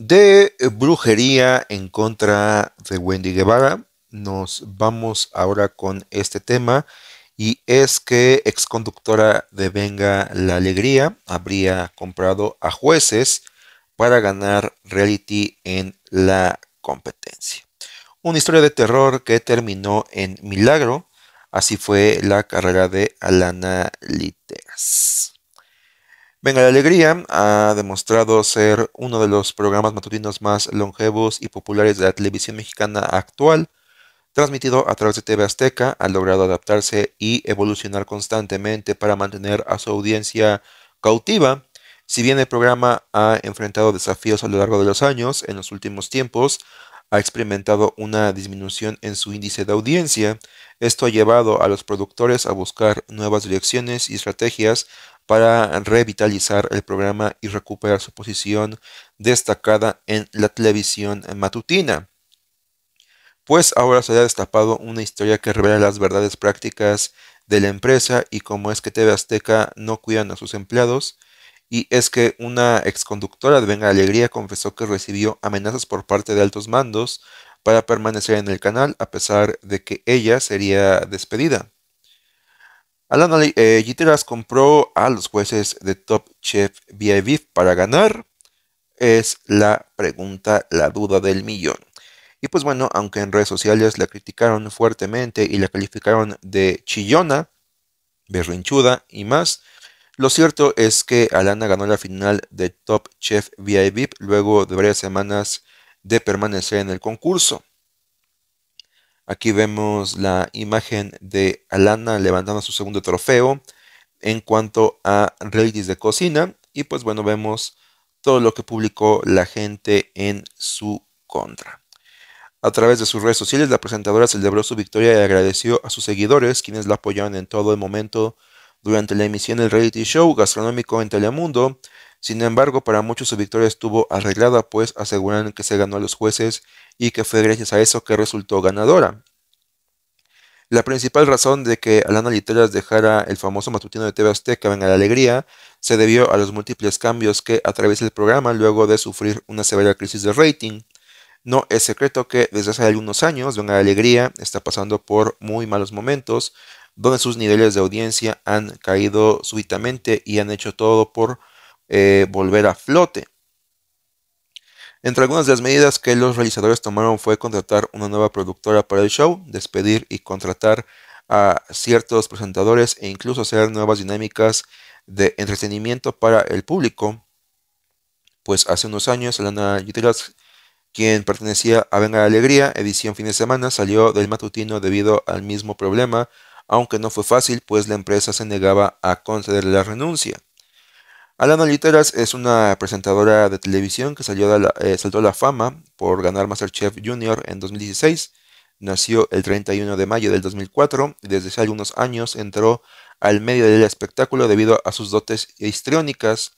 de brujería en contra de Wendy Guevara. Nos vamos ahora con este tema y es que exconductora de Venga la Alegría habría comprado a jueces para ganar reality en la competencia. Una historia de terror que terminó en milagro. Así fue la carrera de Alana Literas. Venga la Alegría ha demostrado ser uno de los programas matutinos más longevos y populares de la televisión mexicana actual. Transmitido a través de TV Azteca, ha logrado adaptarse y evolucionar constantemente para mantener a su audiencia cautiva. Si bien el programa ha enfrentado desafíos a lo largo de los años, en los últimos tiempos ha experimentado una disminución en su índice de audiencia. Esto ha llevado a los productores a buscar nuevas direcciones y estrategias para revitalizar el programa y recuperar su posición destacada en la televisión matutina. Pues ahora se ha destapado una historia que revela las verdades prácticas de la empresa y cómo es que TV Azteca no cuidan a sus empleados, y es que una exconductora de Venga Alegría confesó que recibió amenazas por parte de altos mandos para permanecer en el canal a pesar de que ella sería despedida. Alan eh, Giteras compró a los jueces de Top Chef VIP para ganar. Es la pregunta, la duda del millón. Y pues bueno, aunque en redes sociales la criticaron fuertemente y la calificaron de chillona, berrinchuda y más, lo cierto es que Alana ganó la final de Top Chef VIP luego de varias semanas de permanecer en el concurso. Aquí vemos la imagen de Alana levantando su segundo trofeo en cuanto a realities de cocina. Y pues bueno, vemos todo lo que publicó la gente en su contra. A través de sus redes sociales, la presentadora celebró su victoria y agradeció a sus seguidores, quienes la apoyaron en todo el momento durante la emisión del reality show gastronómico en Telemundo. Sin embargo, para muchos su victoria estuvo arreglada, pues aseguran que se ganó a los jueces y que fue gracias a eso que resultó ganadora. La principal razón de que Alana Literas dejara el famoso matutino de TV Azteca Venga la Alegría se debió a los múltiples cambios que atraviesa el programa luego de sufrir una severa crisis de rating. No es secreto que desde hace algunos años Venga la Alegría está pasando por muy malos momentos, donde sus niveles de audiencia han caído súbitamente y han hecho todo por eh, volver a flote. Entre algunas de las medidas que los realizadores tomaron fue contratar una nueva productora para el show, despedir y contratar a ciertos presentadores e incluso hacer nuevas dinámicas de entretenimiento para el público. Pues hace unos años, Alana Yutelas, quien pertenecía a Venga de Alegría, edición fin de semana, salió del matutino debido al mismo problema aunque no fue fácil, pues la empresa se negaba a conceder la renuncia. Alana Literas es una presentadora de televisión que salió la, eh, saltó a la fama por ganar Masterchef Junior en 2016. Nació el 31 de mayo del 2004 y desde hace algunos años entró al medio del espectáculo debido a sus dotes histriónicas.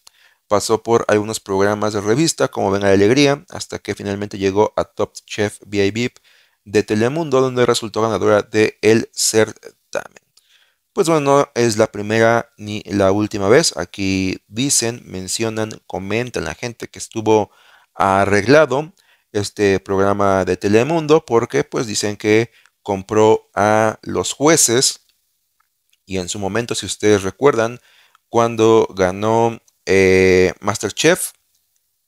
Pasó por algunos programas de revista como Venga la Alegría hasta que finalmente llegó a Top Chef VIP de Telemundo donde resultó ganadora de El Ser pues bueno, no es la primera ni la última vez. Aquí dicen, mencionan, comentan la gente que estuvo arreglado este programa de Telemundo porque pues dicen que compró a los jueces y en su momento, si ustedes recuerdan, cuando ganó eh, Masterchef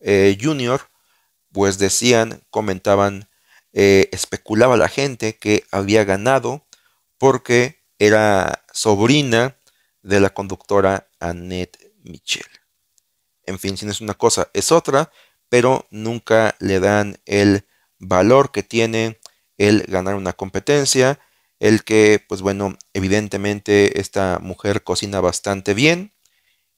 eh, Junior, pues decían, comentaban, eh, especulaba la gente que había ganado porque era sobrina de la conductora Annette Michel. En fin, si no es una cosa, es otra, pero nunca le dan el valor que tiene el ganar una competencia, el que, pues bueno, evidentemente esta mujer cocina bastante bien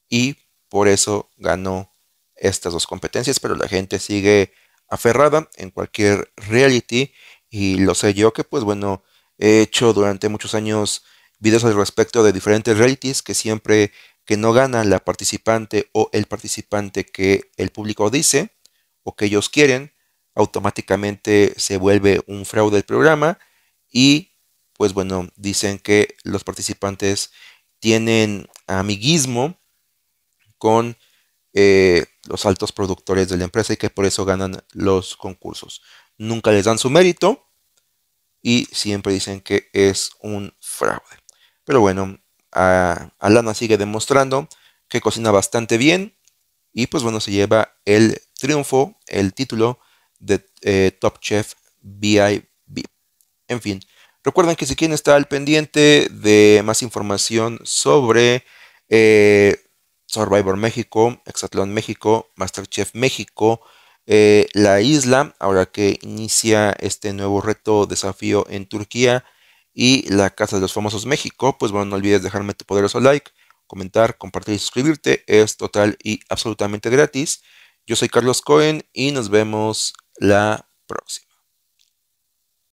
y por eso ganó estas dos competencias, pero la gente sigue aferrada en cualquier reality y lo sé yo que, pues bueno, He hecho durante muchos años videos al respecto de diferentes realities que siempre que no gana la participante o el participante que el público dice o que ellos quieren, automáticamente se vuelve un fraude el programa y pues bueno, dicen que los participantes tienen amiguismo con eh, los altos productores de la empresa y que por eso ganan los concursos. Nunca les dan su mérito y siempre dicen que es un fraude. Pero bueno, Alana sigue demostrando que cocina bastante bien y pues bueno, se lleva el triunfo, el título de eh, Top Chef VIP. En fin, recuerden que si quieren estar al pendiente de más información sobre eh, Survivor México, Exatlón México, Masterchef México, eh, la isla, ahora que inicia este nuevo reto, desafío en Turquía y la Casa de los Famosos México, pues bueno, no olvides dejarme tu poderoso like, comentar, compartir y suscribirte. Es total y absolutamente gratis. Yo soy Carlos Cohen y nos vemos la próxima.